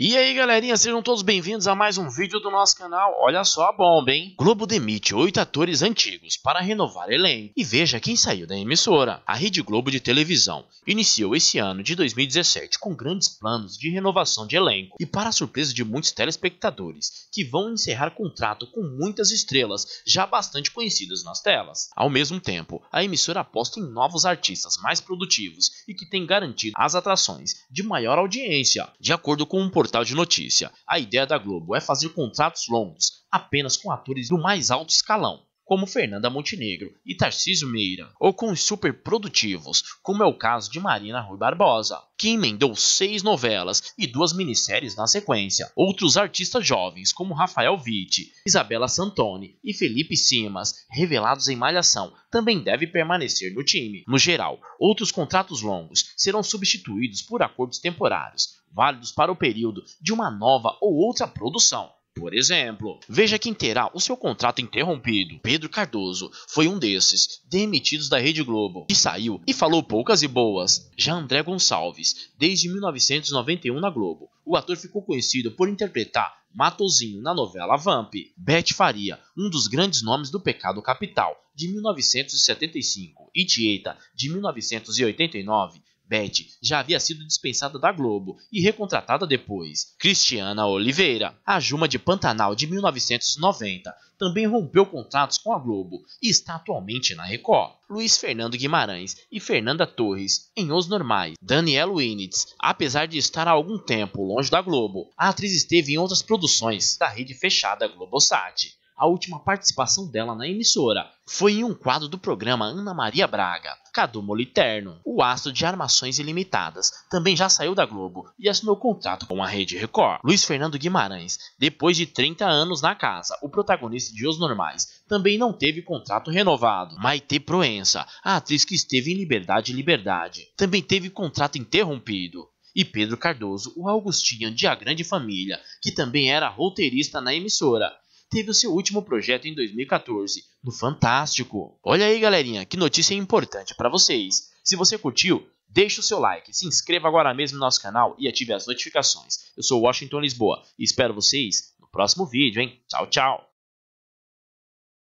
E aí galerinha, sejam todos bem-vindos a mais um vídeo do nosso canal. Olha só a bomba, hein? Globo demite oito atores antigos para renovar elenco. E veja quem saiu da emissora. A Rede Globo de televisão iniciou esse ano de 2017 com grandes planos de renovação de elenco. E para a surpresa de muitos telespectadores, que vão encerrar contrato com muitas estrelas já bastante conhecidas nas telas. Ao mesmo tempo, a emissora aposta em novos artistas mais produtivos e que tem garantido as atrações de maior audiência, de acordo com um portal de notícia. A ideia da Globo é fazer contratos longos apenas com atores do mais alto escalão, como Fernanda Montenegro e Tarcísio Meira, ou com os superprodutivos, como é o caso de Marina Rui Barbosa, que emendou seis novelas e duas minisséries na sequência. Outros artistas jovens, como Rafael Vitti, Isabela Santoni e Felipe Simas, revelados em Malhação, também devem permanecer no time. No geral, outros contratos longos serão substituídos por acordos temporários, válidos para o período de uma nova ou outra produção. Por exemplo, veja quem terá o seu contrato interrompido. Pedro Cardoso foi um desses, demitidos da Rede Globo, que saiu e falou poucas e boas. Já André Gonçalves, desde 1991 na Globo, o ator ficou conhecido por interpretar Matozinho na novela Vamp. Beth Faria, um dos grandes nomes do Pecado Capital, de 1975, e Tieta, de 1989, Pet já havia sido dispensada da Globo e recontratada depois. Cristiana Oliveira, a Juma de Pantanal de 1990, também rompeu contratos com a Globo e está atualmente na Record. Luiz Fernando Guimarães e Fernanda Torres em Os Normais. Daniela Winitz, apesar de estar há algum tempo longe da Globo, a atriz esteve em outras produções da rede fechada Globosat. A última participação dela na emissora foi em um quadro do programa Ana Maria Braga. Cadu Moliterno, o astro de armações ilimitadas, também já saiu da Globo e assinou contrato com a Rede Record. Luiz Fernando Guimarães, depois de 30 anos na casa, o protagonista de Os Normais, também não teve contrato renovado. Maite Proença, a atriz que esteve em Liberdade e Liberdade, também teve contrato interrompido e Pedro Cardoso, o Augustinho de A Grande Família, que também era roteirista na emissora teve o seu último projeto em 2014, no Fantástico. Olha aí, galerinha, que notícia importante para vocês. Se você curtiu, deixe o seu like, se inscreva agora mesmo no nosso canal e ative as notificações. Eu sou Washington Lisboa e espero vocês no próximo vídeo, hein? Tchau, tchau!